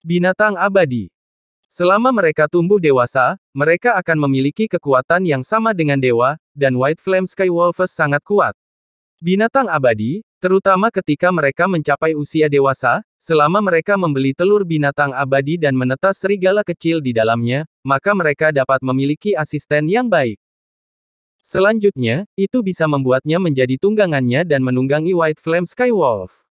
Binatang abadi. Selama mereka tumbuh dewasa, mereka akan memiliki kekuatan yang sama dengan dewa, dan White Flame Skywolves sangat kuat. Binatang abadi, terutama ketika mereka mencapai usia dewasa, selama mereka membeli telur binatang abadi dan menetas serigala kecil di dalamnya, maka mereka dapat memiliki asisten yang baik. Selanjutnya, itu bisa membuatnya menjadi tunggangannya dan menunggangi White Flame Skywolf.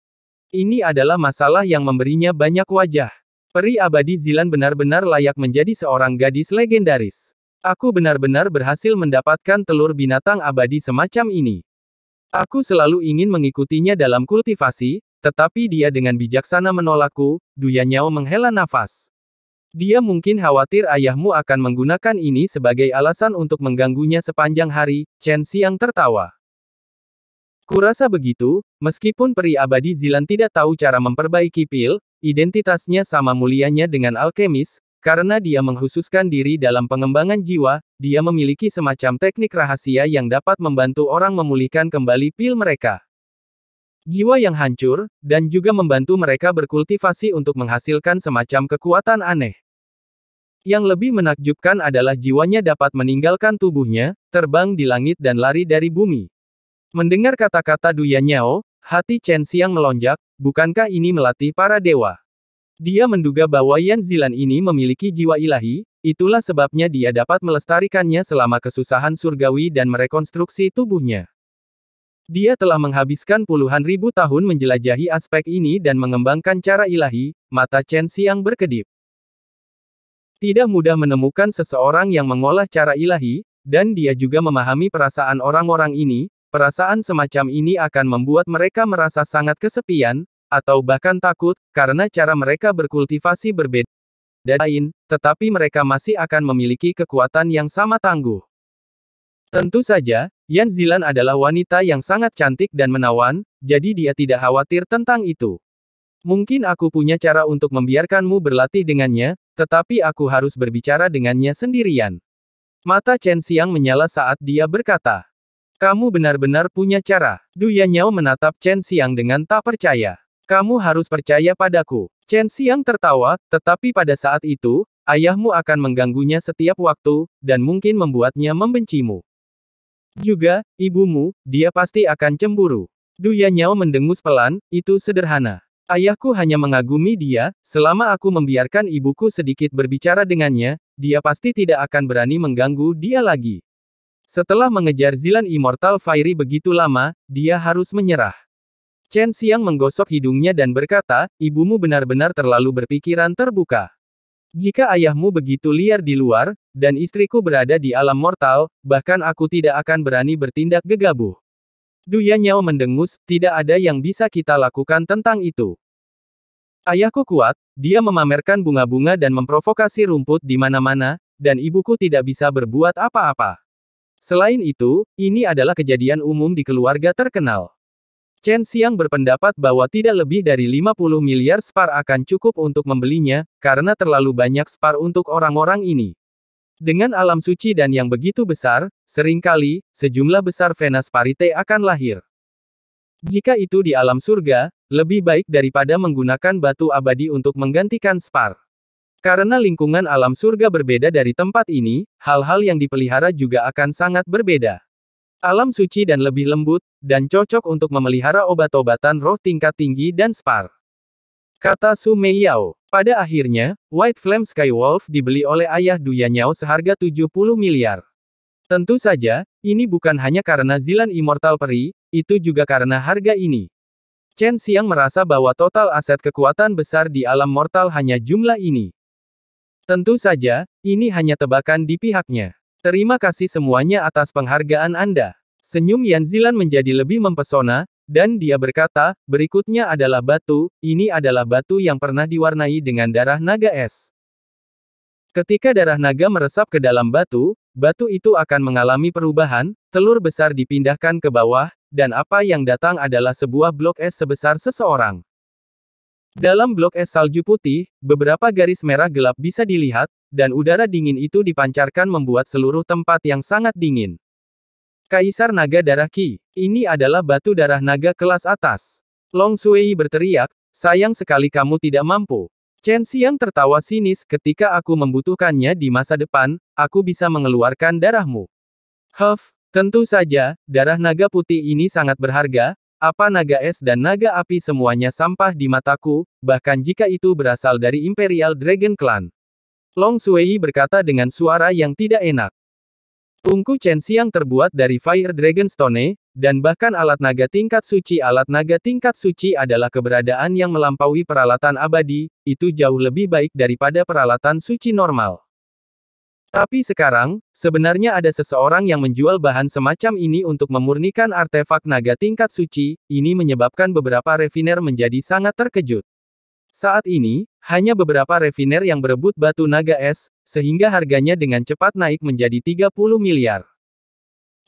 Ini adalah masalah yang memberinya banyak wajah. Peri abadi Zilan benar-benar layak menjadi seorang gadis legendaris. Aku benar-benar berhasil mendapatkan telur binatang abadi semacam ini. Aku selalu ingin mengikutinya dalam kultivasi, tetapi dia dengan bijaksana menolakku, Duya Nyao menghela nafas. Dia mungkin khawatir ayahmu akan menggunakan ini sebagai alasan untuk mengganggunya sepanjang hari, Chen Xiang tertawa. Kurasa begitu, meskipun peri abadi Zilan tidak tahu cara memperbaiki pil, Identitasnya sama mulianya dengan alkemis, karena dia menghususkan diri dalam pengembangan jiwa, dia memiliki semacam teknik rahasia yang dapat membantu orang memulihkan kembali pil mereka. Jiwa yang hancur, dan juga membantu mereka berkultivasi untuk menghasilkan semacam kekuatan aneh. Yang lebih menakjubkan adalah jiwanya dapat meninggalkan tubuhnya, terbang di langit dan lari dari bumi. Mendengar kata-kata Duya Nyao, Hati Chen Xiang melonjak, bukankah ini melatih para dewa? Dia menduga bahwa Yan Zilan ini memiliki jiwa ilahi, itulah sebabnya dia dapat melestarikannya selama kesusahan surgawi dan merekonstruksi tubuhnya. Dia telah menghabiskan puluhan ribu tahun menjelajahi aspek ini dan mengembangkan cara ilahi, mata Chen Xiang berkedip. Tidak mudah menemukan seseorang yang mengolah cara ilahi, dan dia juga memahami perasaan orang-orang ini, Perasaan semacam ini akan membuat mereka merasa sangat kesepian, atau bahkan takut, karena cara mereka berkultivasi berbeda lain, tetapi mereka masih akan memiliki kekuatan yang sama tangguh. Tentu saja, Yan Zilan adalah wanita yang sangat cantik dan menawan, jadi dia tidak khawatir tentang itu. Mungkin aku punya cara untuk membiarkanmu berlatih dengannya, tetapi aku harus berbicara dengannya sendirian. Mata Chen Xiang menyala saat dia berkata. Kamu benar-benar punya cara. Du Yanyao menatap Chen Xiang dengan tak percaya. Kamu harus percaya padaku. Chen Xiang tertawa, tetapi pada saat itu, ayahmu akan mengganggunya setiap waktu, dan mungkin membuatnya membencimu. Juga, ibumu, dia pasti akan cemburu. Du Yanyao mendengus pelan, itu sederhana. Ayahku hanya mengagumi dia, selama aku membiarkan ibuku sedikit berbicara dengannya, dia pasti tidak akan berani mengganggu dia lagi. Setelah mengejar Zilan Immortal Fairy begitu lama, dia harus menyerah. Chen Xiang menggosok hidungnya dan berkata, ibumu benar-benar terlalu berpikiran terbuka. Jika ayahmu begitu liar di luar, dan istriku berada di alam mortal, bahkan aku tidak akan berani bertindak gegabah. Duya Nyao mendengus, tidak ada yang bisa kita lakukan tentang itu. Ayahku kuat, dia memamerkan bunga-bunga dan memprovokasi rumput di mana-mana, dan ibuku tidak bisa berbuat apa-apa. Selain itu, ini adalah kejadian umum di keluarga terkenal. Chen Xiang berpendapat bahwa tidak lebih dari 50 miliar spar akan cukup untuk membelinya, karena terlalu banyak spar untuk orang-orang ini. Dengan alam suci dan yang begitu besar, seringkali, sejumlah besar Venus Parite akan lahir. Jika itu di alam surga, lebih baik daripada menggunakan batu abadi untuk menggantikan spar. Karena lingkungan alam surga berbeda dari tempat ini, hal-hal yang dipelihara juga akan sangat berbeda. Alam suci dan lebih lembut, dan cocok untuk memelihara obat-obatan roh tingkat tinggi dan spar. Kata Su Meiyao. Pada akhirnya, White Flame Sky Wolf dibeli oleh ayah Duya Nyao seharga 70 miliar. Tentu saja, ini bukan hanya karena Zilan Immortal Peri, itu juga karena harga ini. Chen Xiang merasa bahwa total aset kekuatan besar di alam mortal hanya jumlah ini. Tentu saja, ini hanya tebakan di pihaknya. Terima kasih semuanya atas penghargaan Anda. Senyum Yan Zilan menjadi lebih mempesona, dan dia berkata, berikutnya adalah batu, ini adalah batu yang pernah diwarnai dengan darah naga es. Ketika darah naga meresap ke dalam batu, batu itu akan mengalami perubahan, telur besar dipindahkan ke bawah, dan apa yang datang adalah sebuah blok es sebesar seseorang. Dalam blok es salju putih, beberapa garis merah gelap bisa dilihat, dan udara dingin itu dipancarkan membuat seluruh tempat yang sangat dingin. Kaisar Naga Darah Ki, ini adalah batu darah naga kelas atas. Long Sui berteriak, sayang sekali kamu tidak mampu. Chen Xiang tertawa sinis ketika aku membutuhkannya di masa depan, aku bisa mengeluarkan darahmu. Huff, tentu saja, darah naga putih ini sangat berharga, apa naga es dan naga api semuanya sampah di mataku, bahkan jika itu berasal dari Imperial Dragon Clan. Long Sui berkata dengan suara yang tidak enak. Tungku Chen Xiang terbuat dari Fire Dragon Stone, dan bahkan alat naga tingkat suci alat naga tingkat suci adalah keberadaan yang melampaui peralatan abadi, itu jauh lebih baik daripada peralatan suci normal. Tapi sekarang, sebenarnya ada seseorang yang menjual bahan semacam ini untuk memurnikan artefak naga tingkat suci, ini menyebabkan beberapa refiner menjadi sangat terkejut. Saat ini, hanya beberapa refiner yang berebut batu naga es, sehingga harganya dengan cepat naik menjadi 30 miliar.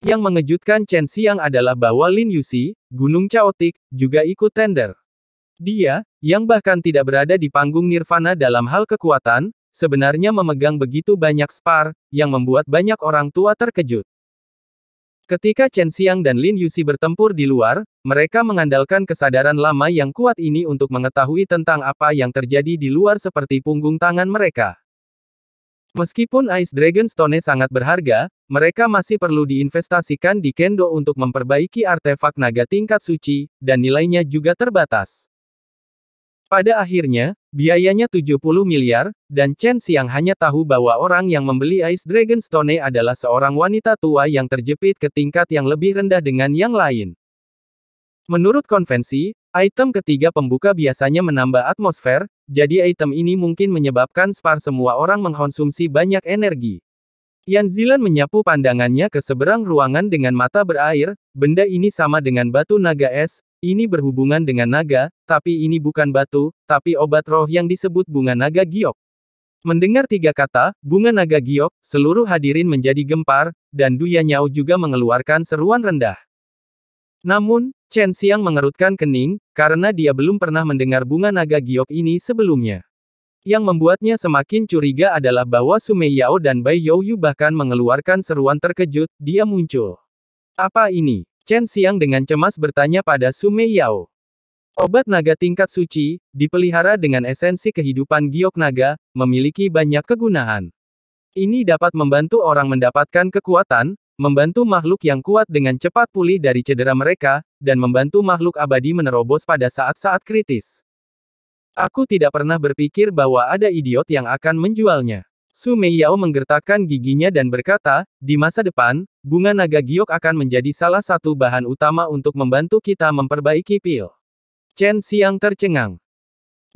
Yang mengejutkan Chen Xiang adalah bahwa Lin Yuxi, Gunung Chaotic, juga ikut tender. Dia, yang bahkan tidak berada di panggung Nirvana dalam hal kekuatan, sebenarnya memegang begitu banyak spar, yang membuat banyak orang tua terkejut. Ketika Chen Xiang dan Lin Yuxi bertempur di luar, mereka mengandalkan kesadaran lama yang kuat ini untuk mengetahui tentang apa yang terjadi di luar seperti punggung tangan mereka. Meskipun Ice Dragon Stone sangat berharga, mereka masih perlu diinvestasikan di Kendo untuk memperbaiki artefak naga tingkat suci, dan nilainya juga terbatas. Pada akhirnya, biayanya 70 miliar, dan Chen Xiang hanya tahu bahwa orang yang membeli Ice Dragon Stone adalah seorang wanita tua yang terjepit ke tingkat yang lebih rendah dengan yang lain. Menurut konvensi, item ketiga pembuka biasanya menambah atmosfer, jadi item ini mungkin menyebabkan Spar semua orang mengkonsumsi banyak energi. Yan Zilan menyapu pandangannya ke seberang ruangan dengan mata berair, benda ini sama dengan batu naga es, ini berhubungan dengan naga, tapi ini bukan batu, tapi obat roh yang disebut bunga naga giok. Mendengar tiga kata, bunga naga giok, seluruh hadirin menjadi gempar, dan Duya Nyao juga mengeluarkan seruan rendah. Namun, Chen Xiang mengerutkan kening, karena dia belum pernah mendengar bunga naga giok ini sebelumnya. Yang membuatnya semakin curiga adalah bahwa Sumeyao dan Bai Youyu bahkan mengeluarkan seruan terkejut, dia muncul. Apa ini? Chen Xiang dengan cemas bertanya pada Sumeyao. Obat naga tingkat suci, dipelihara dengan esensi kehidupan giok naga, memiliki banyak kegunaan. Ini dapat membantu orang mendapatkan kekuatan, membantu makhluk yang kuat dengan cepat pulih dari cedera mereka, dan membantu makhluk abadi menerobos pada saat-saat kritis. Aku tidak pernah berpikir bahwa ada idiot yang akan menjualnya. Su Meiyao menggertakkan giginya dan berkata, di masa depan, bunga naga giok akan menjadi salah satu bahan utama untuk membantu kita memperbaiki pil. Chen Xiang tercengang.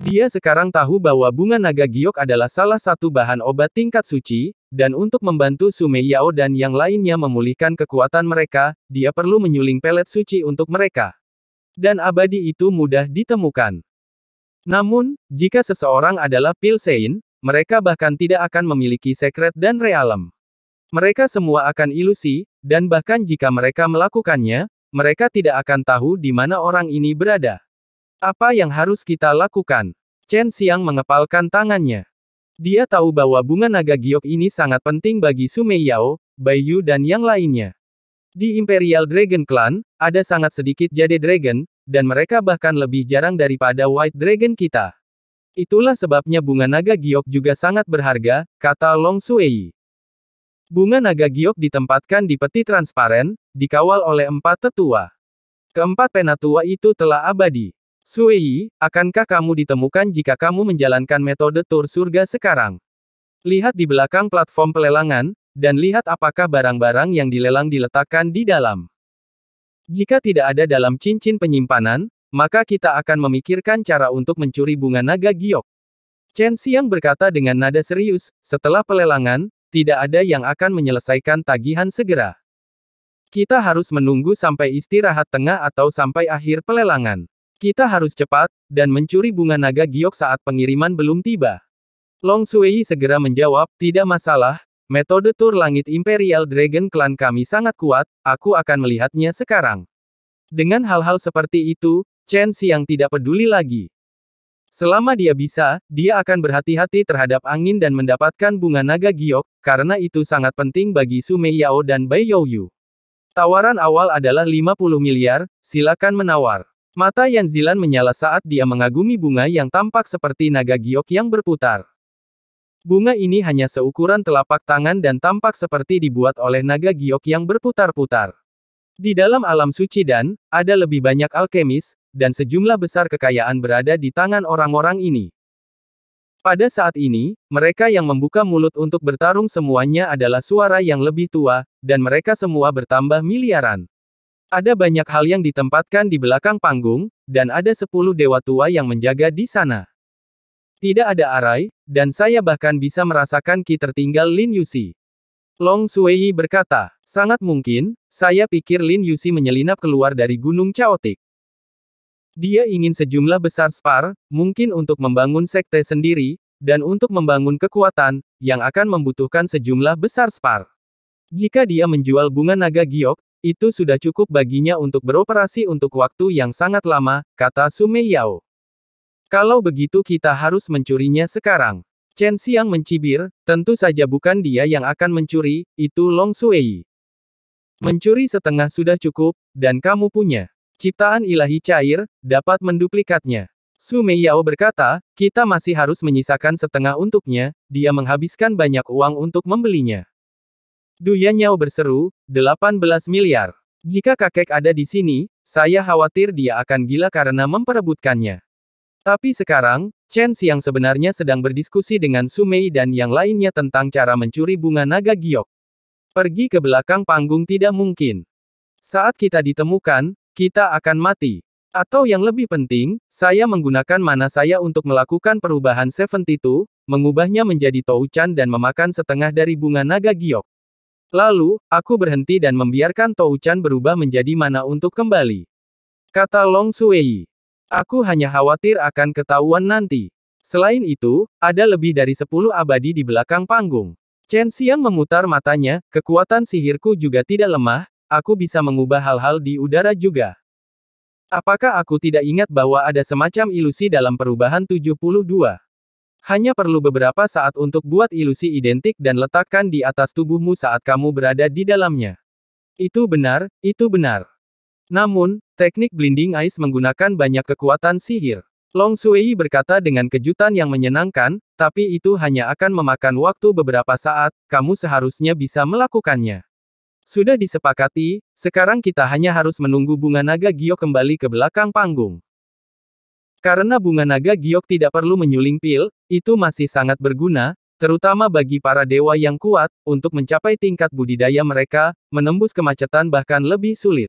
Dia sekarang tahu bahwa bunga naga giok adalah salah satu bahan obat tingkat suci, dan untuk membantu Mei Yao dan yang lainnya memulihkan kekuatan mereka, dia perlu menyuling pelet suci untuk mereka. Dan abadi itu mudah ditemukan. Namun, jika seseorang adalah Pilsein, mereka bahkan tidak akan memiliki sekret dan realem. Mereka semua akan ilusi, dan bahkan jika mereka melakukannya, mereka tidak akan tahu di mana orang ini berada. Apa yang harus kita lakukan? Chen Xiang mengepalkan tangannya. Dia tahu bahwa bunga naga giok ini sangat penting bagi Sumei Yao, Bai Yu dan yang lainnya. Di Imperial Dragon Clan, ada sangat sedikit jade dragon, dan mereka bahkan lebih jarang daripada White Dragon kita. Itulah sebabnya bunga naga giok juga sangat berharga, kata Long Suei. Bunga naga giok ditempatkan di peti transparan, dikawal oleh empat tetua. Keempat penatua itu telah abadi. Suei, akankah kamu ditemukan jika kamu menjalankan metode tur surga sekarang? Lihat di belakang platform pelelangan, dan lihat apakah barang-barang yang dilelang diletakkan di dalam. Jika tidak ada dalam cincin penyimpanan, maka kita akan memikirkan cara untuk mencuri bunga naga giok. Chen Xiang berkata dengan nada serius, setelah pelelangan, tidak ada yang akan menyelesaikan tagihan segera. Kita harus menunggu sampai istirahat tengah atau sampai akhir pelelangan. Kita harus cepat, dan mencuri bunga naga giok saat pengiriman belum tiba. Long Sui segera menjawab, tidak masalah, Metode tur langit Imperial Dragon Clan kami sangat kuat, aku akan melihatnya sekarang. Dengan hal-hal seperti itu, Chen Xiang tidak peduli lagi. Selama dia bisa, dia akan berhati-hati terhadap angin dan mendapatkan bunga naga giok, karena itu sangat penting bagi Su Yao dan Bai Youyu. Tawaran awal adalah 50 miliar, silakan menawar. Mata Yan Zilan menyala saat dia mengagumi bunga yang tampak seperti naga giok yang berputar. Bunga ini hanya seukuran telapak tangan dan tampak seperti dibuat oleh naga giok yang berputar-putar. Di dalam alam suci dan, ada lebih banyak alkemis, dan sejumlah besar kekayaan berada di tangan orang-orang ini. Pada saat ini, mereka yang membuka mulut untuk bertarung semuanya adalah suara yang lebih tua, dan mereka semua bertambah miliaran. Ada banyak hal yang ditempatkan di belakang panggung, dan ada sepuluh dewa tua yang menjaga di sana. Tidak ada arai, dan saya bahkan bisa merasakan Ki tertinggal Lin Yusi. Long Sueyi berkata, sangat mungkin, saya pikir Lin Yusi menyelinap keluar dari Gunung Chaotic. Dia ingin sejumlah besar spar, mungkin untuk membangun sekte sendiri, dan untuk membangun kekuatan, yang akan membutuhkan sejumlah besar spar. Jika dia menjual bunga naga giok, itu sudah cukup baginya untuk beroperasi untuk waktu yang sangat lama, kata Sumeyao. Kalau begitu kita harus mencurinya sekarang. Chen Xiang mencibir, tentu saja bukan dia yang akan mencuri, itu Long Suei. Mencuri setengah sudah cukup, dan kamu punya. Ciptaan ilahi cair, dapat menduplikatnya. Su Yao berkata, kita masih harus menyisakan setengah untuknya, dia menghabiskan banyak uang untuk membelinya. Yan Yao berseru, 18 miliar. Jika kakek ada di sini, saya khawatir dia akan gila karena memperebutkannya. Tapi sekarang, Chen Xiang sebenarnya sedang berdiskusi dengan Sumei dan yang lainnya tentang cara mencuri bunga naga giok. Pergi ke belakang panggung tidak mungkin. Saat kita ditemukan, kita akan mati. Atau yang lebih penting, saya menggunakan mana saya untuk melakukan perubahan seventy-two, mengubahnya menjadi Touchan dan memakan setengah dari bunga naga giok. Lalu, aku berhenti dan membiarkan Touchan berubah menjadi mana untuk kembali. Kata Long Suei. Aku hanya khawatir akan ketahuan nanti. Selain itu, ada lebih dari 10 abadi di belakang panggung. Chen Xiang memutar matanya, kekuatan sihirku juga tidak lemah, aku bisa mengubah hal-hal di udara juga. Apakah aku tidak ingat bahwa ada semacam ilusi dalam perubahan 72? Hanya perlu beberapa saat untuk buat ilusi identik dan letakkan di atas tubuhmu saat kamu berada di dalamnya. Itu benar, itu benar. Namun, Teknik blinding ais menggunakan banyak kekuatan sihir. Long Sui berkata dengan kejutan yang menyenangkan, tapi itu hanya akan memakan waktu beberapa saat, kamu seharusnya bisa melakukannya. Sudah disepakati, sekarang kita hanya harus menunggu bunga naga giok kembali ke belakang panggung. Karena bunga naga giok tidak perlu menyuling pil, itu masih sangat berguna, terutama bagi para dewa yang kuat, untuk mencapai tingkat budidaya mereka, menembus kemacetan bahkan lebih sulit.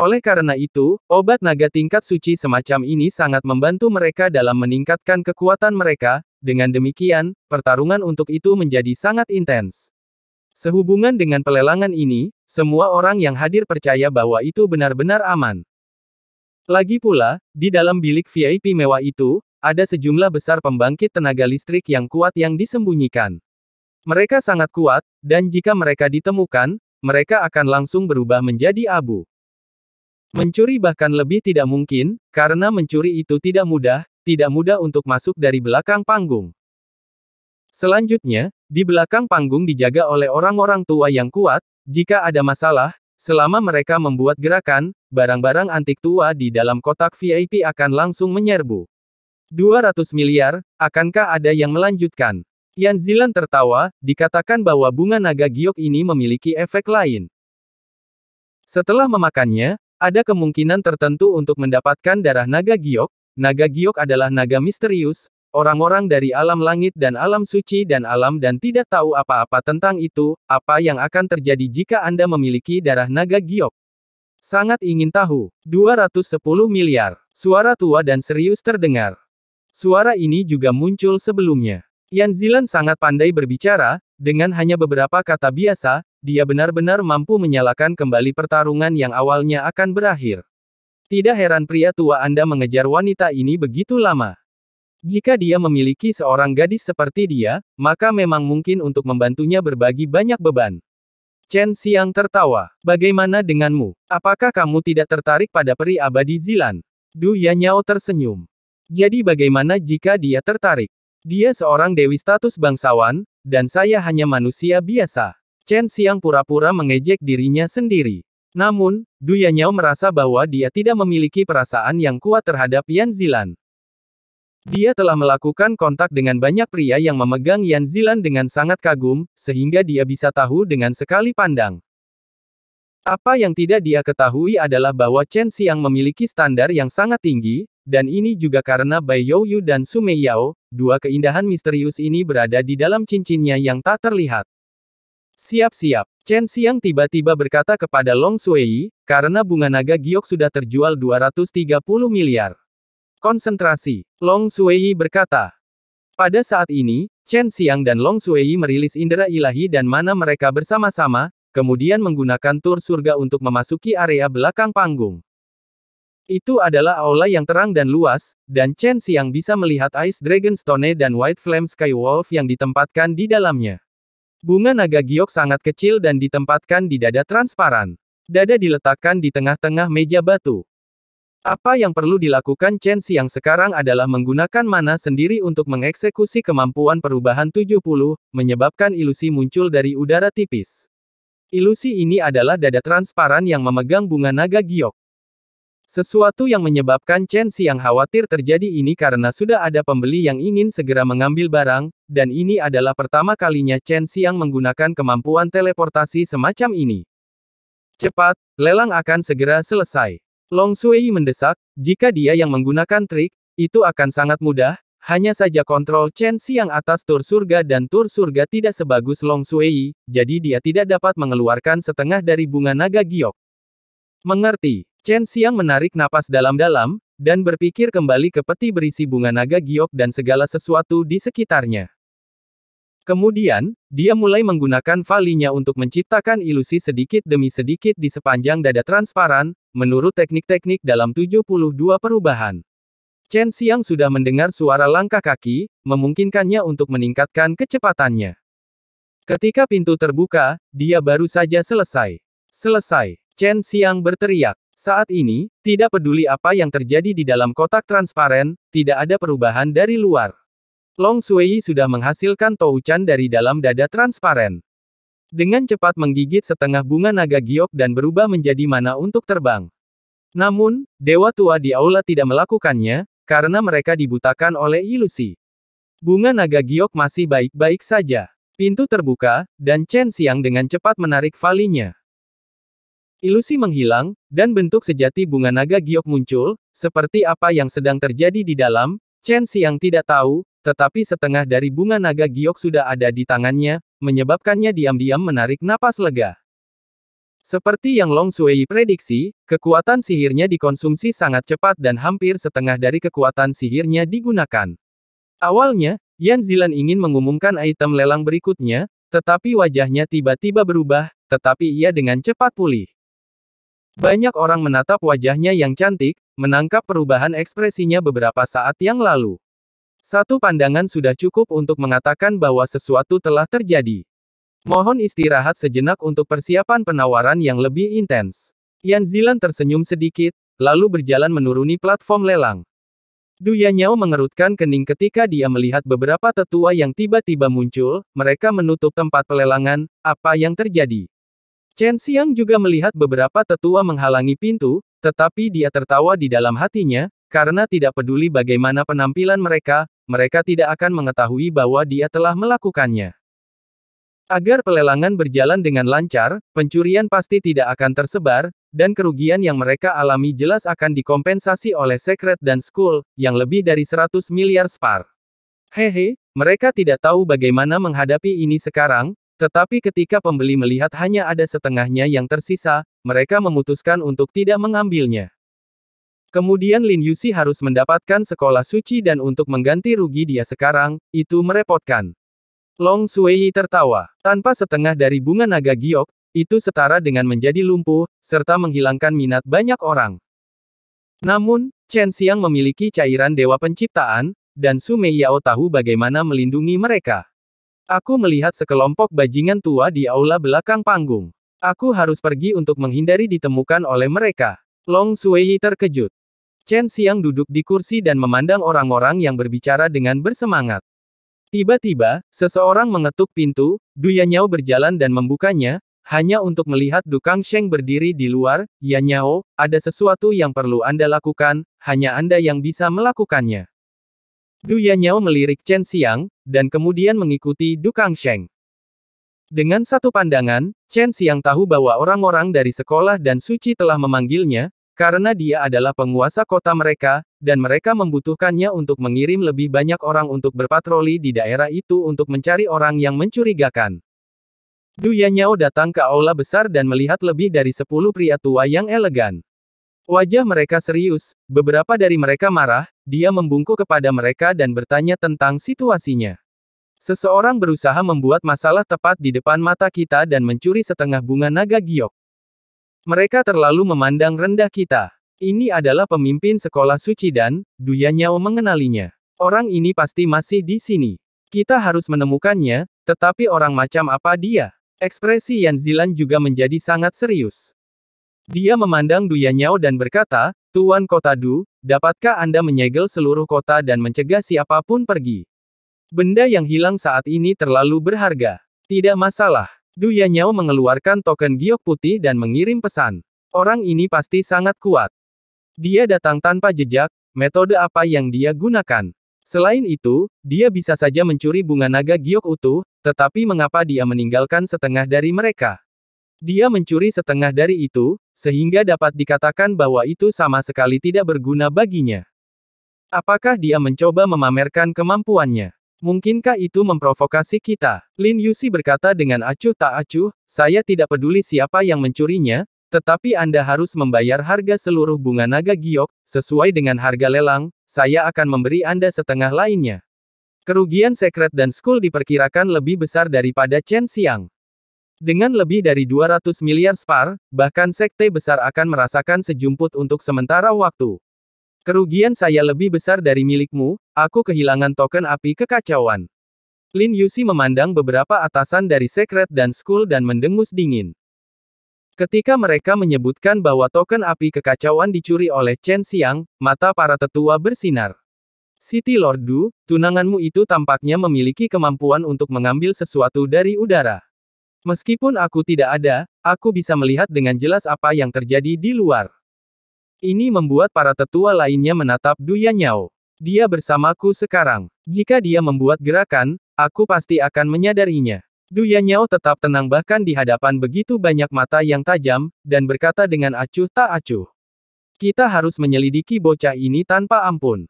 Oleh karena itu, obat naga tingkat suci semacam ini sangat membantu mereka dalam meningkatkan kekuatan mereka, dengan demikian, pertarungan untuk itu menjadi sangat intens. Sehubungan dengan pelelangan ini, semua orang yang hadir percaya bahwa itu benar-benar aman. Lagi pula, di dalam bilik VIP mewah itu, ada sejumlah besar pembangkit tenaga listrik yang kuat yang disembunyikan. Mereka sangat kuat, dan jika mereka ditemukan, mereka akan langsung berubah menjadi abu. Mencuri bahkan lebih tidak mungkin, karena mencuri itu tidak mudah, tidak mudah untuk masuk dari belakang panggung. Selanjutnya, di belakang panggung dijaga oleh orang-orang tua yang kuat, jika ada masalah, selama mereka membuat gerakan, barang-barang antik tua di dalam kotak VIP akan langsung menyerbu. 200 miliar, akankah ada yang melanjutkan? Yan Zilan tertawa, dikatakan bahwa bunga naga giok ini memiliki efek lain. Setelah memakannya, ada kemungkinan tertentu untuk mendapatkan darah naga giok, naga giok adalah naga misterius, orang-orang dari alam langit dan alam suci dan alam dan tidak tahu apa-apa tentang itu, apa yang akan terjadi jika Anda memiliki darah naga giok. Sangat ingin tahu. 210 miliar. Suara tua dan serius terdengar. Suara ini juga muncul sebelumnya. Yan Zilan sangat pandai berbicara, dengan hanya beberapa kata biasa, dia benar-benar mampu menyalakan kembali pertarungan yang awalnya akan berakhir. Tidak heran pria tua Anda mengejar wanita ini begitu lama. Jika dia memiliki seorang gadis seperti dia, maka memang mungkin untuk membantunya berbagi banyak beban. Chen Xiang tertawa. Bagaimana denganmu? Apakah kamu tidak tertarik pada peri abadi Zilan? Du Yanyao tersenyum. Jadi bagaimana jika dia tertarik? Dia seorang dewi status bangsawan, dan saya hanya manusia biasa. Chen Xiang pura-pura mengejek dirinya sendiri. Namun, Du Yanyao merasa bahwa dia tidak memiliki perasaan yang kuat terhadap Yan Zilan. Dia telah melakukan kontak dengan banyak pria yang memegang Yan Zilan dengan sangat kagum, sehingga dia bisa tahu dengan sekali pandang. Apa yang tidak dia ketahui adalah bahwa Chen Xiang memiliki standar yang sangat tinggi, dan ini juga karena Bai Youyu dan Sumeyao, dua keindahan misterius ini berada di dalam cincinnya yang tak terlihat. Siap-siap, Chen Xiang tiba-tiba berkata kepada Long Sui, karena bunga naga giok sudah terjual 230 miliar. Konsentrasi, Long Sui berkata. Pada saat ini, Chen Xiang dan Long Sui merilis indera ilahi dan mana mereka bersama-sama, kemudian menggunakan tur surga untuk memasuki area belakang panggung. Itu adalah aula yang terang dan luas, dan Chen Xiang bisa melihat Ice Dragon Stone dan White Flame Skywolf yang ditempatkan di dalamnya. Bunga naga giok sangat kecil dan ditempatkan di dada transparan. Dada diletakkan di tengah-tengah meja batu. Apa yang perlu dilakukan Chen Xiang sekarang adalah menggunakan mana sendiri untuk mengeksekusi kemampuan perubahan 70, menyebabkan ilusi muncul dari udara tipis. Ilusi ini adalah dada transparan yang memegang bunga naga giok. Sesuatu yang menyebabkan Chen Xiang khawatir terjadi ini karena sudah ada pembeli yang ingin segera mengambil barang, dan ini adalah pertama kalinya Chen Xiang menggunakan kemampuan teleportasi semacam ini. Cepat, lelang akan segera selesai. Long Sui mendesak, jika dia yang menggunakan trik, itu akan sangat mudah, hanya saja kontrol Chen Xiang atas tur surga dan tur surga tidak sebagus Long Sui, jadi dia tidak dapat mengeluarkan setengah dari bunga naga giok. Mengerti, Chen Xiang menarik napas dalam-dalam, dan berpikir kembali ke peti berisi bunga naga giok dan segala sesuatu di sekitarnya. Kemudian, dia mulai menggunakan valinya untuk menciptakan ilusi sedikit demi sedikit di sepanjang dada transparan, menurut teknik-teknik dalam 72 perubahan. Chen Xiang sudah mendengar suara langkah kaki, memungkinkannya untuk meningkatkan kecepatannya. Ketika pintu terbuka, dia baru saja selesai. Selesai. Chen Xiang berteriak. Saat ini, tidak peduli apa yang terjadi di dalam kotak transparan, tidak ada perubahan dari luar. Long Sui sudah menghasilkan toucan dari dalam dada transparan. Dengan cepat menggigit setengah bunga naga giok dan berubah menjadi mana untuk terbang. Namun, Dewa Tua di aula tidak melakukannya, karena mereka dibutakan oleh ilusi. Bunga naga giok masih baik-baik saja. Pintu terbuka, dan Chen Xiang dengan cepat menarik valinya. Ilusi menghilang, dan bentuk sejati bunga naga giok muncul, seperti apa yang sedang terjadi di dalam, Chen Xiang tidak tahu, tetapi setengah dari bunga naga giok sudah ada di tangannya, menyebabkannya diam-diam menarik napas lega. Seperti yang Long Sui prediksi, kekuatan sihirnya dikonsumsi sangat cepat dan hampir setengah dari kekuatan sihirnya digunakan. Awalnya, Yan Zilan ingin mengumumkan item lelang berikutnya, tetapi wajahnya tiba-tiba berubah, tetapi ia dengan cepat pulih. Banyak orang menatap wajahnya yang cantik, menangkap perubahan ekspresinya beberapa saat yang lalu. Satu pandangan sudah cukup untuk mengatakan bahwa sesuatu telah terjadi. Mohon istirahat sejenak untuk persiapan penawaran yang lebih intens. Yan Zilan tersenyum sedikit, lalu berjalan menuruni platform lelang. Du Yanyao mengerutkan kening ketika dia melihat beberapa tetua yang tiba-tiba muncul, mereka menutup tempat pelelangan, apa yang terjadi? Chen Xiang juga melihat beberapa tetua menghalangi pintu, tetapi dia tertawa di dalam hatinya, karena tidak peduli bagaimana penampilan mereka, mereka tidak akan mengetahui bahwa dia telah melakukannya. Agar pelelangan berjalan dengan lancar, pencurian pasti tidak akan tersebar, dan kerugian yang mereka alami jelas akan dikompensasi oleh Secret dan School, yang lebih dari 100 miliar spar. Hehe, mereka tidak tahu bagaimana menghadapi ini sekarang, tetapi ketika pembeli melihat hanya ada setengahnya yang tersisa, mereka memutuskan untuk tidak mengambilnya. Kemudian Lin Yusi harus mendapatkan sekolah suci dan untuk mengganti rugi dia sekarang, itu merepotkan. Long Sui tertawa. Tanpa setengah dari bunga naga giok, itu setara dengan menjadi lumpuh, serta menghilangkan minat banyak orang. Namun, Chen Xiang memiliki cairan dewa penciptaan, dan Su Yao tahu bagaimana melindungi mereka. Aku melihat sekelompok bajingan tua di aula belakang panggung. Aku harus pergi untuk menghindari ditemukan oleh mereka. Long Sui terkejut. Chen Xiang duduk di kursi dan memandang orang-orang yang berbicara dengan bersemangat. Tiba-tiba, seseorang mengetuk pintu, Du Yanyao berjalan dan membukanya, hanya untuk melihat Du Kang Sheng berdiri di luar, Yanyao, ada sesuatu yang perlu Anda lakukan, hanya Anda yang bisa melakukannya. Du Yanyao melirik Chen Xiang, dan kemudian mengikuti Du Kangsheng. Dengan satu pandangan, Chen Xiang tahu bahwa orang-orang dari sekolah dan suci telah memanggilnya, karena dia adalah penguasa kota mereka, dan mereka membutuhkannya untuk mengirim lebih banyak orang untuk berpatroli di daerah itu untuk mencari orang yang mencurigakan. Du Yanyao datang ke aula besar dan melihat lebih dari sepuluh pria tua yang elegan. Wajah mereka serius, beberapa dari mereka marah, dia membungkuk kepada mereka dan bertanya tentang situasinya. Seseorang berusaha membuat masalah tepat di depan mata kita dan mencuri setengah bunga naga giok. Mereka terlalu memandang rendah kita. Ini adalah pemimpin sekolah suci dan, Duya Nyao mengenalinya. Orang ini pasti masih di sini. Kita harus menemukannya, tetapi orang macam apa dia? Ekspresi Yan Zilan juga menjadi sangat serius. Dia memandang Duya Nyao dan berkata, Tuan Kota Du, dapatkah Anda menyegel seluruh kota dan mencegah siapapun pergi? Benda yang hilang saat ini terlalu berharga. Tidak masalah. Duya Nyao mengeluarkan token giok putih dan mengirim pesan. Orang ini pasti sangat kuat. Dia datang tanpa jejak, metode apa yang dia gunakan. Selain itu, dia bisa saja mencuri bunga naga giok utuh, tetapi mengapa dia meninggalkan setengah dari mereka? Dia mencuri setengah dari itu, sehingga dapat dikatakan bahwa itu sama sekali tidak berguna baginya. Apakah dia mencoba memamerkan kemampuannya? Mungkinkah itu memprovokasi kita? Lin Yusi berkata dengan acuh tak acuh, saya tidak peduli siapa yang mencurinya, tetapi Anda harus membayar harga seluruh bunga naga giok, sesuai dengan harga lelang, saya akan memberi Anda setengah lainnya. Kerugian sekret dan skul diperkirakan lebih besar daripada Chen Xiang. Dengan lebih dari 200 miliar spar, bahkan sekte besar akan merasakan sejumput untuk sementara waktu. Kerugian saya lebih besar dari milikmu, aku kehilangan token api kekacauan. Lin Yusi memandang beberapa atasan dari Sekret dan School dan mendengus dingin. Ketika mereka menyebutkan bahwa token api kekacauan dicuri oleh Chen Xiang, mata para tetua bersinar. City Lord Du, tunanganmu itu tampaknya memiliki kemampuan untuk mengambil sesuatu dari udara. Meskipun aku tidak ada, aku bisa melihat dengan jelas apa yang terjadi di luar. Ini membuat para tetua lainnya menatap Duya Nyao. Dia bersamaku sekarang. Jika dia membuat gerakan, aku pasti akan menyadarinya. Duya Nyao tetap tenang bahkan di hadapan begitu banyak mata yang tajam, dan berkata dengan acuh tak acuh. Kita harus menyelidiki bocah ini tanpa ampun.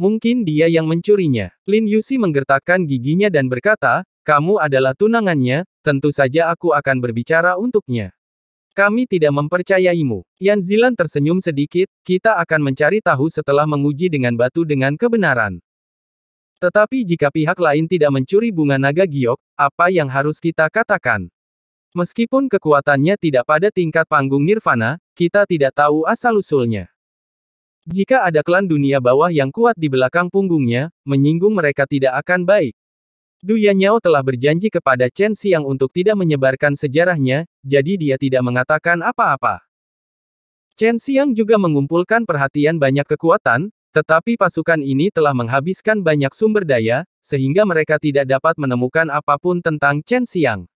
Mungkin dia yang mencurinya. Lin Yusi menggertakkan giginya dan berkata, kamu adalah tunangannya, tentu saja aku akan berbicara untuknya. Kami tidak mempercayaimu. Yan Zilan tersenyum sedikit, kita akan mencari tahu setelah menguji dengan batu dengan kebenaran. Tetapi jika pihak lain tidak mencuri bunga naga giok, apa yang harus kita katakan? Meskipun kekuatannya tidak pada tingkat panggung nirvana, kita tidak tahu asal-usulnya. Jika ada klan dunia bawah yang kuat di belakang punggungnya, menyinggung mereka tidak akan baik. Du Yanyao telah berjanji kepada Chen Xiang untuk tidak menyebarkan sejarahnya, jadi dia tidak mengatakan apa-apa. Chen Xiang juga mengumpulkan perhatian banyak kekuatan, tetapi pasukan ini telah menghabiskan banyak sumber daya, sehingga mereka tidak dapat menemukan apapun tentang Chen Xiang.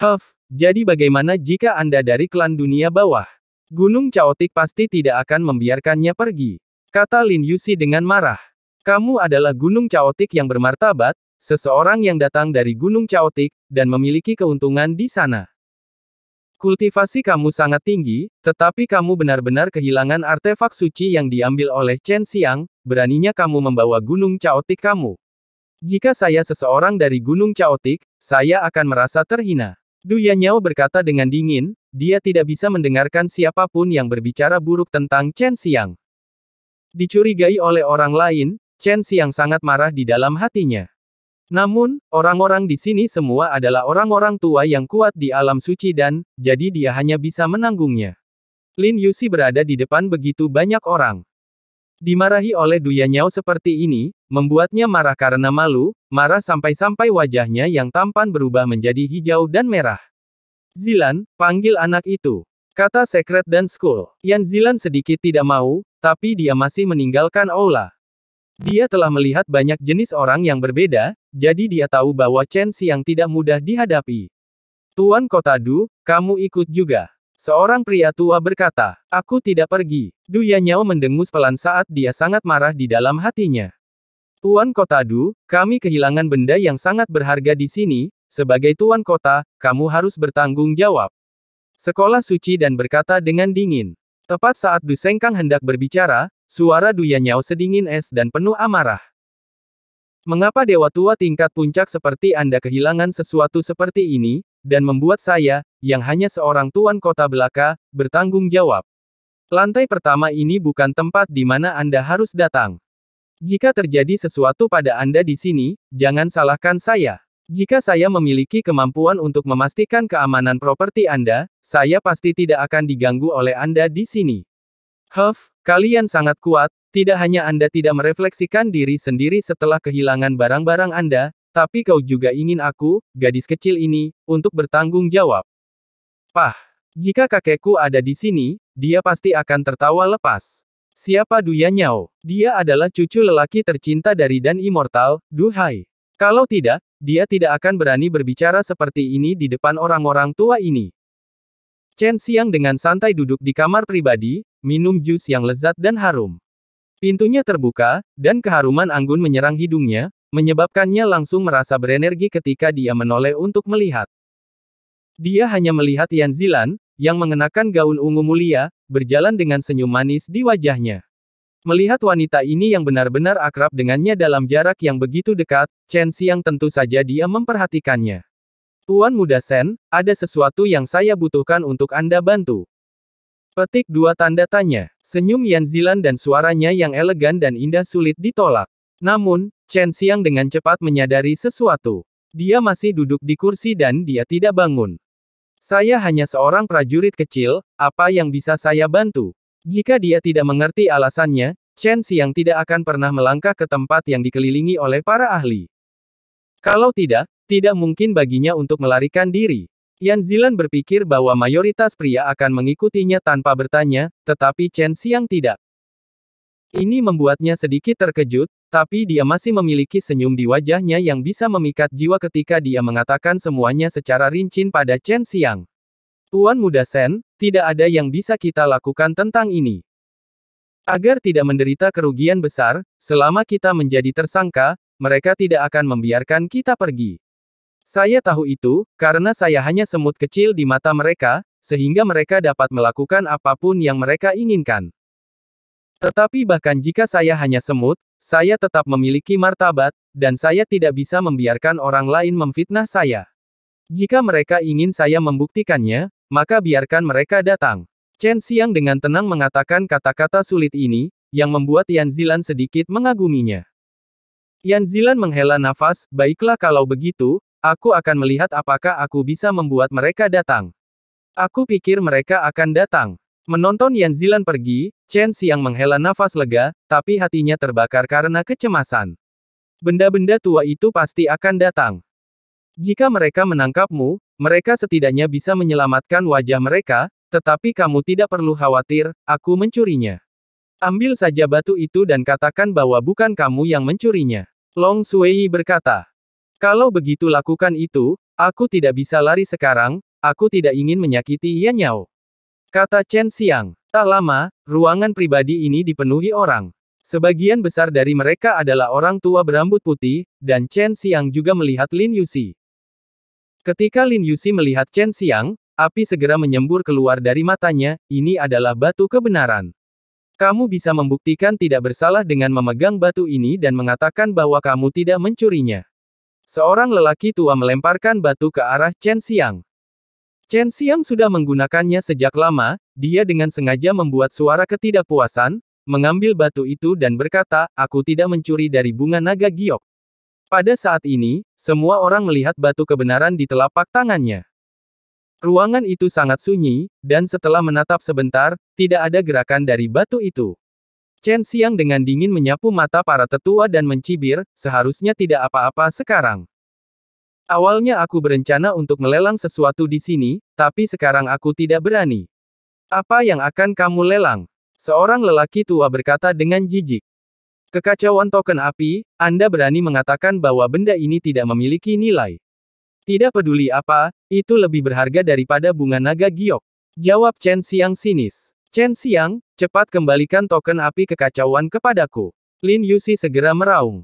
Huff, jadi bagaimana jika Anda dari klan dunia bawah? Gunung Chaotik pasti tidak akan membiarkannya pergi. Kata Lin Yusi dengan marah. Kamu adalah gunung chaotik yang bermartabat, Seseorang yang datang dari Gunung Chaotic, dan memiliki keuntungan di sana. Kultivasi kamu sangat tinggi, tetapi kamu benar-benar kehilangan artefak suci yang diambil oleh Chen Xiang, beraninya kamu membawa gunung caotik kamu. Jika saya seseorang dari gunung caotik, saya akan merasa terhina. Du Yanyao berkata dengan dingin, dia tidak bisa mendengarkan siapapun yang berbicara buruk tentang Chen Xiang. Dicurigai oleh orang lain, Chen Xiang sangat marah di dalam hatinya. Namun, orang-orang di sini semua adalah orang-orang tua yang kuat di alam suci dan, jadi dia hanya bisa menanggungnya. Lin Yusi berada di depan begitu banyak orang. Dimarahi oleh Duya Nyao seperti ini, membuatnya marah karena malu, marah sampai-sampai wajahnya yang tampan berubah menjadi hijau dan merah. Zilan, panggil anak itu. Kata Secret dan School. Yan Zilan sedikit tidak mau, tapi dia masih meninggalkan Ola. Dia telah melihat banyak jenis orang yang berbeda, jadi dia tahu bahwa Chen Xiang tidak mudah dihadapi. Tuan Kota Du, kamu ikut juga. Seorang pria tua berkata, aku tidak pergi. Du Yanyao mendengus pelan saat dia sangat marah di dalam hatinya. Tuan Kota Du, kami kehilangan benda yang sangat berharga di sini, sebagai Tuan Kota, kamu harus bertanggung jawab. Sekolah suci dan berkata dengan dingin. Tepat saat Du Sengkang hendak berbicara, Suara Duya Nyao sedingin es dan penuh amarah. Mengapa dewa tua tingkat puncak seperti Anda kehilangan sesuatu seperti ini, dan membuat saya, yang hanya seorang tuan kota belaka, bertanggung jawab? Lantai pertama ini bukan tempat di mana Anda harus datang. Jika terjadi sesuatu pada Anda di sini, jangan salahkan saya. Jika saya memiliki kemampuan untuk memastikan keamanan properti Anda, saya pasti tidak akan diganggu oleh Anda di sini. Huff, kalian sangat kuat, tidak hanya Anda tidak merefleksikan diri sendiri setelah kehilangan barang-barang Anda, tapi kau juga ingin aku, gadis kecil ini, untuk bertanggung jawab. Pah, jika kakekku ada di sini, dia pasti akan tertawa lepas. Siapa Duya Nyao? Dia adalah cucu lelaki tercinta dari dan immortal, Duhai. Kalau tidak, dia tidak akan berani berbicara seperti ini di depan orang-orang tua ini. Chen Xiang dengan santai duduk di kamar pribadi, minum jus yang lezat dan harum. Pintunya terbuka, dan keharuman anggun menyerang hidungnya, menyebabkannya langsung merasa berenergi ketika dia menoleh untuk melihat. Dia hanya melihat Yan Zilan, yang mengenakan gaun ungu mulia, berjalan dengan senyum manis di wajahnya. Melihat wanita ini yang benar-benar akrab dengannya dalam jarak yang begitu dekat, Chen Xiang tentu saja dia memperhatikannya. Tuan Muda Sen, ada sesuatu yang saya butuhkan untuk Anda bantu. Petik dua tanda tanya. Senyum Yan Zilan dan suaranya yang elegan dan indah sulit ditolak. Namun, Chen Xiang dengan cepat menyadari sesuatu. Dia masih duduk di kursi dan dia tidak bangun. Saya hanya seorang prajurit kecil, apa yang bisa saya bantu? Jika dia tidak mengerti alasannya, Chen Xiang tidak akan pernah melangkah ke tempat yang dikelilingi oleh para ahli. Kalau tidak, tidak mungkin baginya untuk melarikan diri. Yan Zilan berpikir bahwa mayoritas pria akan mengikutinya tanpa bertanya, tetapi Chen Xiang tidak. Ini membuatnya sedikit terkejut, tapi dia masih memiliki senyum di wajahnya yang bisa memikat jiwa ketika dia mengatakan semuanya secara rinci pada Chen Xiang. Tuan muda Sen, tidak ada yang bisa kita lakukan tentang ini. Agar tidak menderita kerugian besar, selama kita menjadi tersangka, mereka tidak akan membiarkan kita pergi. Saya tahu itu, karena saya hanya semut kecil di mata mereka, sehingga mereka dapat melakukan apapun yang mereka inginkan. Tetapi bahkan jika saya hanya semut, saya tetap memiliki martabat, dan saya tidak bisa membiarkan orang lain memfitnah saya. Jika mereka ingin saya membuktikannya, maka biarkan mereka datang. Chen Xiang dengan tenang mengatakan kata-kata sulit ini, yang membuat Yan Zilan sedikit mengaguminya. Yan Zilan menghela nafas, baiklah kalau begitu, aku akan melihat apakah aku bisa membuat mereka datang. Aku pikir mereka akan datang. Menonton Yan Zilan pergi, Chen Xiang menghela nafas lega, tapi hatinya terbakar karena kecemasan. Benda-benda tua itu pasti akan datang. Jika mereka menangkapmu, mereka setidaknya bisa menyelamatkan wajah mereka, tetapi kamu tidak perlu khawatir, aku mencurinya. Ambil saja batu itu dan katakan bahwa bukan kamu yang mencurinya. Long Sueyi berkata. Kalau begitu lakukan itu, aku tidak bisa lari sekarang, aku tidak ingin menyakiti Yan Yao. Kata Chen Xiang. Tak lama, ruangan pribadi ini dipenuhi orang. Sebagian besar dari mereka adalah orang tua berambut putih, dan Chen Xiang juga melihat Lin Yuxi. Ketika Lin Yuxi melihat Chen Xiang, api segera menyembur keluar dari matanya, ini adalah batu kebenaran. Kamu bisa membuktikan tidak bersalah dengan memegang batu ini dan mengatakan bahwa kamu tidak mencurinya. Seorang lelaki tua melemparkan batu ke arah Chen Xiang. Chen Xiang sudah menggunakannya sejak lama, dia dengan sengaja membuat suara ketidakpuasan, mengambil batu itu dan berkata, aku tidak mencuri dari bunga naga giok. Pada saat ini, semua orang melihat batu kebenaran di telapak tangannya. Ruangan itu sangat sunyi, dan setelah menatap sebentar, tidak ada gerakan dari batu itu. Chen Xiang dengan dingin menyapu mata para tetua dan mencibir, seharusnya tidak apa-apa sekarang. Awalnya aku berencana untuk melelang sesuatu di sini, tapi sekarang aku tidak berani. Apa yang akan kamu lelang? Seorang lelaki tua berkata dengan jijik. Kekacauan token api, Anda berani mengatakan bahwa benda ini tidak memiliki nilai. Tidak peduli apa, itu lebih berharga daripada bunga naga giok. Jawab Chen Xiang sinis. Chen Xiang, cepat kembalikan token api kekacauan kepadaku. Lin Yusi segera meraung.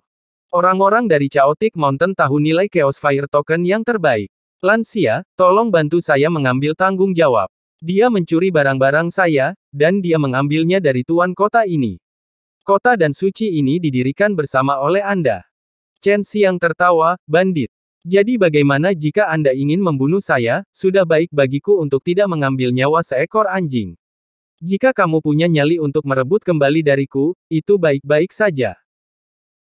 Orang-orang dari Chaotic Mountain tahu nilai Chaos Fire token yang terbaik. Lansia, tolong bantu saya mengambil tanggung jawab. Dia mencuri barang-barang saya, dan dia mengambilnya dari tuan kota ini. Kota dan suci ini didirikan bersama oleh Anda. Chen Xiang tertawa, bandit. Jadi bagaimana jika Anda ingin membunuh saya, sudah baik bagiku untuk tidak mengambil nyawa seekor anjing. Jika kamu punya nyali untuk merebut kembali dariku, itu baik-baik saja.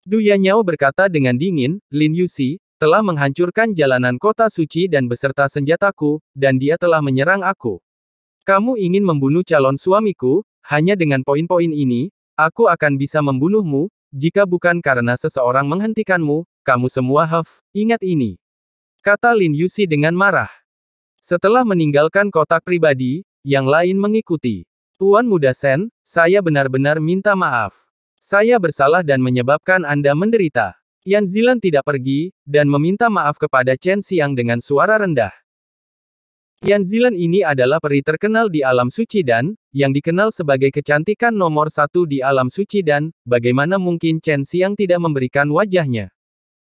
Duya Nyao berkata dengan dingin, Lin Yusi, telah menghancurkan jalanan kota suci dan beserta senjataku, dan dia telah menyerang aku. Kamu ingin membunuh calon suamiku, hanya dengan poin-poin ini, aku akan bisa membunuhmu, jika bukan karena seseorang menghentikanmu, kamu semua huff, ingat ini. Kata Lin Yusi dengan marah. Setelah meninggalkan kotak pribadi, yang lain mengikuti. Tuan Muda Sen, saya benar-benar minta maaf. Saya bersalah dan menyebabkan Anda menderita. Yan Zilan tidak pergi, dan meminta maaf kepada Chen Xiang dengan suara rendah. Zilan ini adalah peri terkenal di alam suci dan, yang dikenal sebagai kecantikan nomor satu di alam suci dan, bagaimana mungkin Chen Xiang tidak memberikan wajahnya.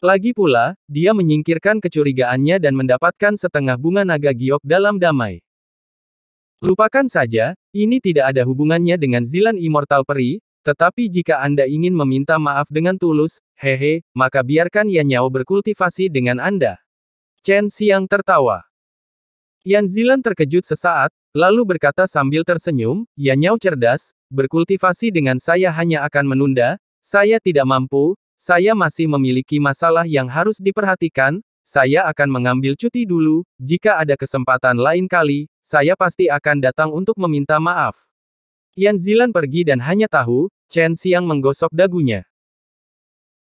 Lagi pula, dia menyingkirkan kecurigaannya dan mendapatkan setengah bunga naga giok dalam damai. Lupakan saja, ini tidak ada hubungannya dengan Zilan Immortal Peri, tetapi jika Anda ingin meminta maaf dengan tulus, hehe, maka biarkan Yan Yao berkultivasi dengan Anda. Chen Xiang tertawa. Yan Zilan terkejut sesaat, lalu berkata sambil tersenyum, ya Nyau cerdas, berkultivasi dengan saya hanya akan menunda, saya tidak mampu, saya masih memiliki masalah yang harus diperhatikan, saya akan mengambil cuti dulu, jika ada kesempatan lain kali, saya pasti akan datang untuk meminta maaf. Yan Zilan pergi dan hanya tahu, Chen Xiang menggosok dagunya.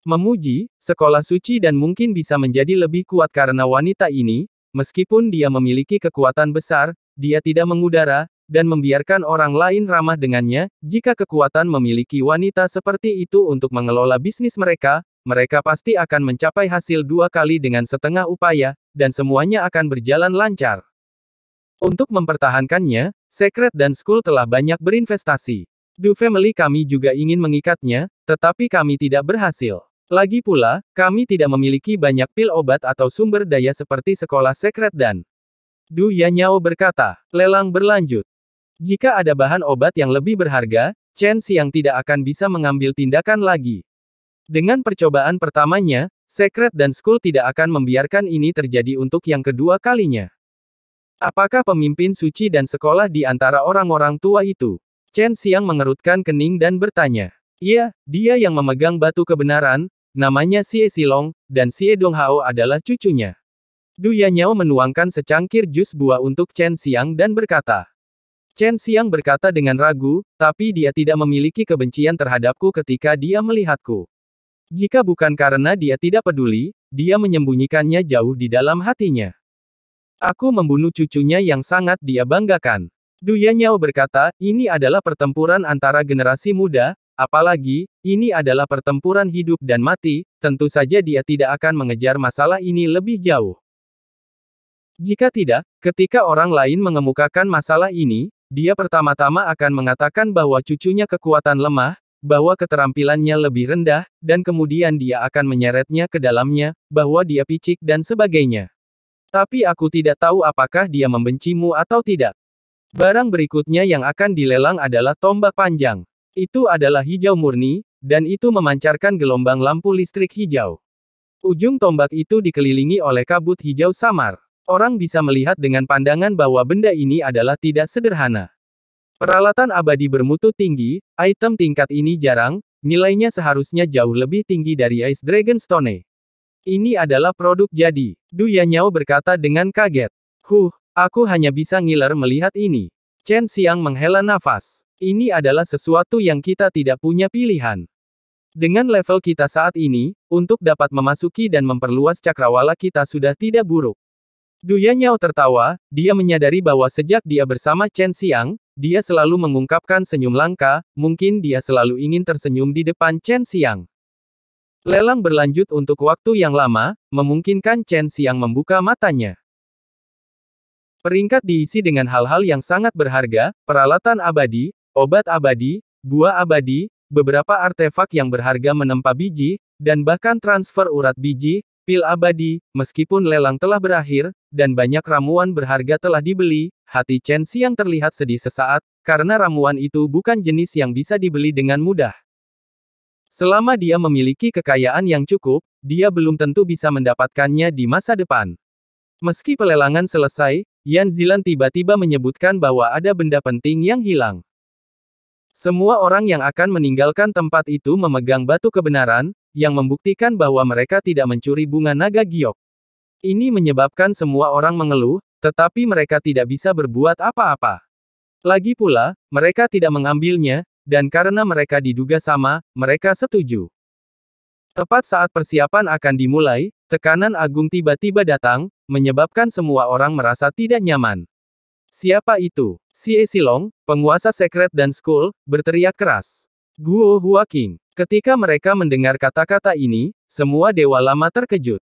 Memuji, sekolah suci dan mungkin bisa menjadi lebih kuat karena wanita ini, Meskipun dia memiliki kekuatan besar, dia tidak mengudara, dan membiarkan orang lain ramah dengannya, jika kekuatan memiliki wanita seperti itu untuk mengelola bisnis mereka, mereka pasti akan mencapai hasil dua kali dengan setengah upaya, dan semuanya akan berjalan lancar. Untuk mempertahankannya, Secret dan School telah banyak berinvestasi. Du Family kami juga ingin mengikatnya, tetapi kami tidak berhasil. Lagi pula, kami tidak memiliki banyak pil obat atau sumber daya seperti sekolah sekret dan Du Yanyao berkata, lelang berlanjut. Jika ada bahan obat yang lebih berharga, Chen Xiang tidak akan bisa mengambil tindakan lagi. Dengan percobaan pertamanya, Secret dan Skull tidak akan membiarkan ini terjadi untuk yang kedua kalinya. Apakah pemimpin suci dan sekolah di antara orang-orang tua itu? Chen Xiang mengerutkan kening dan bertanya. Iya, dia yang memegang batu kebenaran, Namanya Xie Silong, dan Dong Hao adalah cucunya. Du Yanyao menuangkan secangkir jus buah untuk Chen Xiang dan berkata. Chen Xiang berkata dengan ragu, tapi dia tidak memiliki kebencian terhadapku ketika dia melihatku. Jika bukan karena dia tidak peduli, dia menyembunyikannya jauh di dalam hatinya. Aku membunuh cucunya yang sangat dia banggakan. Duya Nyao berkata, ini adalah pertempuran antara generasi muda, Apalagi, ini adalah pertempuran hidup dan mati, tentu saja dia tidak akan mengejar masalah ini lebih jauh. Jika tidak, ketika orang lain mengemukakan masalah ini, dia pertama-tama akan mengatakan bahwa cucunya kekuatan lemah, bahwa keterampilannya lebih rendah, dan kemudian dia akan menyeretnya ke dalamnya, bahwa dia picik dan sebagainya. Tapi aku tidak tahu apakah dia membencimu atau tidak. Barang berikutnya yang akan dilelang adalah tombak panjang. Itu adalah hijau murni, dan itu memancarkan gelombang lampu listrik hijau. Ujung tombak itu dikelilingi oleh kabut hijau samar. Orang bisa melihat dengan pandangan bahwa benda ini adalah tidak sederhana. Peralatan abadi bermutu tinggi, item tingkat ini jarang, nilainya seharusnya jauh lebih tinggi dari Ice Dragon Stone. Ini adalah produk jadi, Du Yanyao berkata dengan kaget. Huh, aku hanya bisa ngiler melihat ini. Chen Xiang menghela nafas. Ini adalah sesuatu yang kita tidak punya pilihan. Dengan level kita saat ini, untuk dapat memasuki dan memperluas cakrawala kita sudah tidak buruk. Duya Nyao tertawa, dia menyadari bahwa sejak dia bersama Chen Xiang, dia selalu mengungkapkan senyum langka, mungkin dia selalu ingin tersenyum di depan Chen Xiang. Lelang berlanjut untuk waktu yang lama, memungkinkan Chen Xiang membuka matanya. Peringkat diisi dengan hal-hal yang sangat berharga, peralatan abadi, Obat abadi, buah abadi, beberapa artefak yang berharga menempa biji, dan bahkan transfer urat biji, pil abadi, meskipun lelang telah berakhir, dan banyak ramuan berharga telah dibeli, hati Chen Xiang terlihat sedih sesaat, karena ramuan itu bukan jenis yang bisa dibeli dengan mudah. Selama dia memiliki kekayaan yang cukup, dia belum tentu bisa mendapatkannya di masa depan. Meski pelelangan selesai, Yan Zilan tiba-tiba menyebutkan bahwa ada benda penting yang hilang. Semua orang yang akan meninggalkan tempat itu memegang batu kebenaran, yang membuktikan bahwa mereka tidak mencuri bunga naga giok. Ini menyebabkan semua orang mengeluh, tetapi mereka tidak bisa berbuat apa-apa. Lagi pula, mereka tidak mengambilnya, dan karena mereka diduga sama, mereka setuju. Tepat saat persiapan akan dimulai, tekanan agung tiba-tiba datang, menyebabkan semua orang merasa tidak nyaman. Siapa itu? Si Esilong, penguasa sekret dan school, berteriak keras. Guo Huaking. Ketika mereka mendengar kata-kata ini, semua dewa lama terkejut.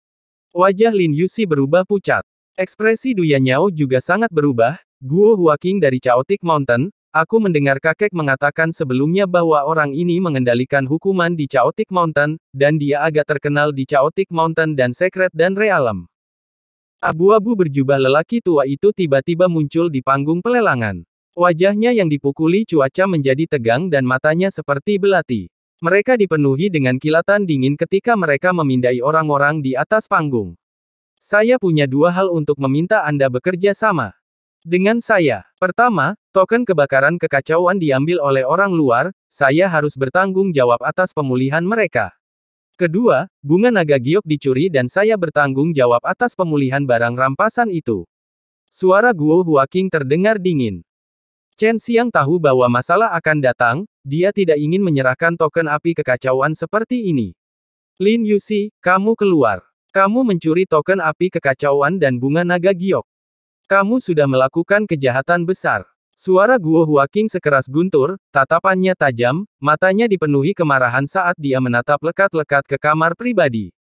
Wajah Lin Yusi berubah pucat. Ekspresi Duya Nyao juga sangat berubah, Guo Huaking dari Chaotic Mountain, aku mendengar kakek mengatakan sebelumnya bahwa orang ini mengendalikan hukuman di Chaotic Mountain, dan dia agak terkenal di Chaotic Mountain dan Sekret dan Realm. Abu-abu berjubah lelaki tua itu tiba-tiba muncul di panggung pelelangan. Wajahnya yang dipukuli cuaca menjadi tegang dan matanya seperti belati. Mereka dipenuhi dengan kilatan dingin ketika mereka memindai orang-orang di atas panggung. Saya punya dua hal untuk meminta Anda bekerja sama. Dengan saya, pertama, token kebakaran kekacauan diambil oleh orang luar, saya harus bertanggung jawab atas pemulihan mereka. Kedua, bunga naga giok dicuri dan saya bertanggung jawab atas pemulihan barang rampasan itu. Suara Guo Huaking terdengar dingin. Chen Xiang tahu bahwa masalah akan datang, dia tidak ingin menyerahkan token api kekacauan seperti ini. Lin Yuxi, kamu keluar. Kamu mencuri token api kekacauan dan bunga naga giok. Kamu sudah melakukan kejahatan besar. Suara Guo Huaking sekeras guntur, tatapannya tajam, matanya dipenuhi kemarahan saat dia menatap lekat-lekat ke kamar pribadi.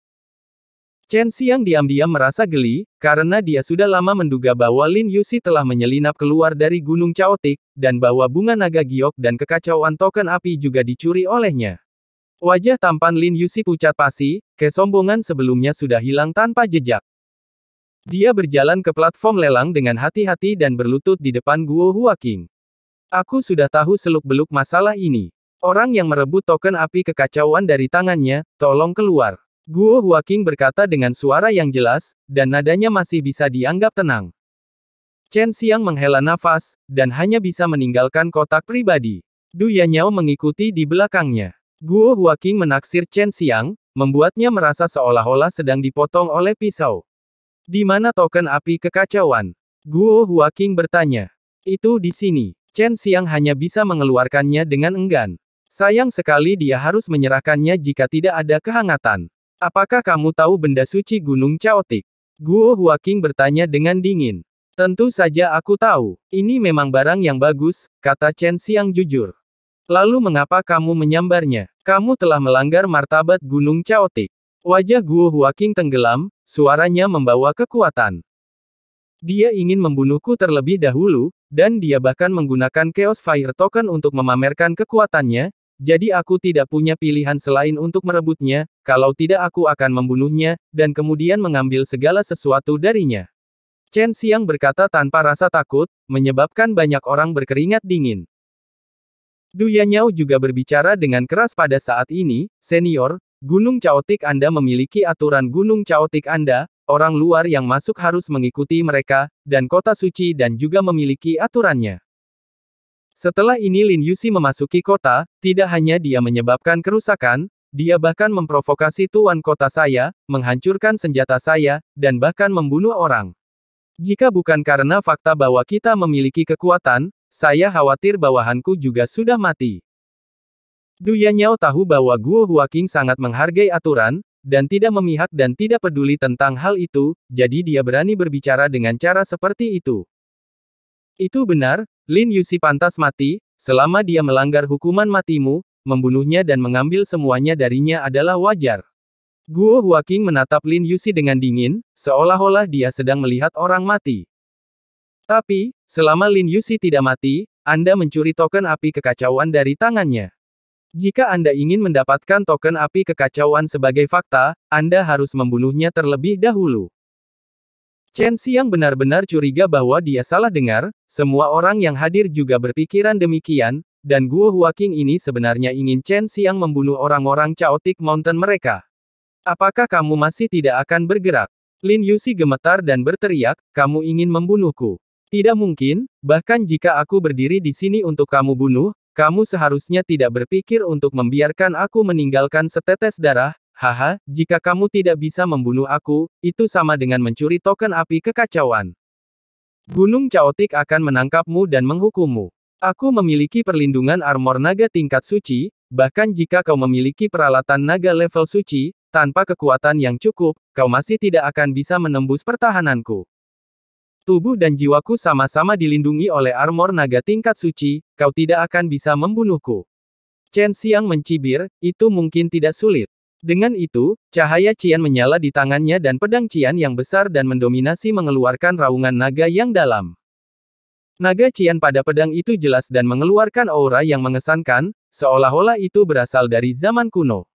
Chen Xiang diam-diam merasa geli, karena dia sudah lama menduga bahwa Lin Yusi telah menyelinap keluar dari Gunung Chaotic, dan bahwa bunga naga giok dan kekacauan token api juga dicuri olehnya. Wajah tampan Lin Yusi pucat pasi, kesombongan sebelumnya sudah hilang tanpa jejak. Dia berjalan ke platform lelang dengan hati-hati dan berlutut di depan Guo Huaking. Aku sudah tahu seluk-beluk masalah ini. Orang yang merebut token api kekacauan dari tangannya, tolong keluar. Guo Huaking berkata dengan suara yang jelas, dan nadanya masih bisa dianggap tenang. Chen Xiang menghela nafas, dan hanya bisa meninggalkan kotak pribadi. Du Yanyao mengikuti di belakangnya. Guo Huaking menaksir Chen Xiang, membuatnya merasa seolah-olah sedang dipotong oleh pisau. Di mana token api kekacauan? Guo Huaking bertanya. Itu di sini. Chen Xiang hanya bisa mengeluarkannya dengan enggan. Sayang sekali dia harus menyerahkannya jika tidak ada kehangatan. Apakah kamu tahu benda suci Gunung Chaotic? Guo Huaking bertanya dengan dingin. Tentu saja aku tahu. Ini memang barang yang bagus, kata Chen Xiang jujur. Lalu mengapa kamu menyambarnya? Kamu telah melanggar martabat Gunung Chaotic. Wajah Guo Huaking tenggelam, suaranya membawa kekuatan. Dia ingin membunuhku terlebih dahulu, dan dia bahkan menggunakan Chaos Fire Token untuk memamerkan kekuatannya, jadi aku tidak punya pilihan selain untuk merebutnya, kalau tidak aku akan membunuhnya, dan kemudian mengambil segala sesuatu darinya. Chen Xiang berkata tanpa rasa takut, menyebabkan banyak orang berkeringat dingin. Du Yanyao juga berbicara dengan keras pada saat ini, senior, Gunung caotik Anda memiliki aturan Gunung caotik Anda, orang luar yang masuk harus mengikuti mereka, dan kota suci dan juga memiliki aturannya. Setelah ini Lin Yusi memasuki kota, tidak hanya dia menyebabkan kerusakan, dia bahkan memprovokasi tuan kota saya, menghancurkan senjata saya, dan bahkan membunuh orang. Jika bukan karena fakta bahwa kita memiliki kekuatan, saya khawatir bawahanku juga sudah mati. Du Yanyao tahu bahwa Guo Huaking sangat menghargai aturan, dan tidak memihak dan tidak peduli tentang hal itu, jadi dia berani berbicara dengan cara seperti itu. Itu benar, Lin Yusi pantas mati, selama dia melanggar hukuman matimu, membunuhnya dan mengambil semuanya darinya adalah wajar. Guo Huaking menatap Lin Yusi dengan dingin, seolah-olah dia sedang melihat orang mati. Tapi, selama Lin Yusi tidak mati, Anda mencuri token api kekacauan dari tangannya. Jika Anda ingin mendapatkan token api kekacauan sebagai fakta, Anda harus membunuhnya terlebih dahulu. Chen Xiang benar-benar curiga bahwa dia salah dengar, semua orang yang hadir juga berpikiran demikian, dan Guo Huaking ini sebenarnya ingin Chen Xiang membunuh orang-orang Chaotic Mountain mereka. Apakah kamu masih tidak akan bergerak? Lin Yusi gemetar dan berteriak, kamu ingin membunuhku. Tidak mungkin, bahkan jika aku berdiri di sini untuk kamu bunuh, kamu seharusnya tidak berpikir untuk membiarkan aku meninggalkan setetes darah, haha, jika kamu tidak bisa membunuh aku, itu sama dengan mencuri token api kekacauan. Gunung Chaotic akan menangkapmu dan menghukummu. Aku memiliki perlindungan armor naga tingkat suci, bahkan jika kau memiliki peralatan naga level suci, tanpa kekuatan yang cukup, kau masih tidak akan bisa menembus pertahananku. Tubuh dan jiwaku sama-sama dilindungi oleh armor naga tingkat suci, kau tidak akan bisa membunuhku. Chen Xiang mencibir, itu mungkin tidak sulit. Dengan itu, cahaya Cian menyala di tangannya dan pedang Cian yang besar dan mendominasi mengeluarkan raungan naga yang dalam. Naga Cian pada pedang itu jelas dan mengeluarkan aura yang mengesankan, seolah-olah itu berasal dari zaman kuno.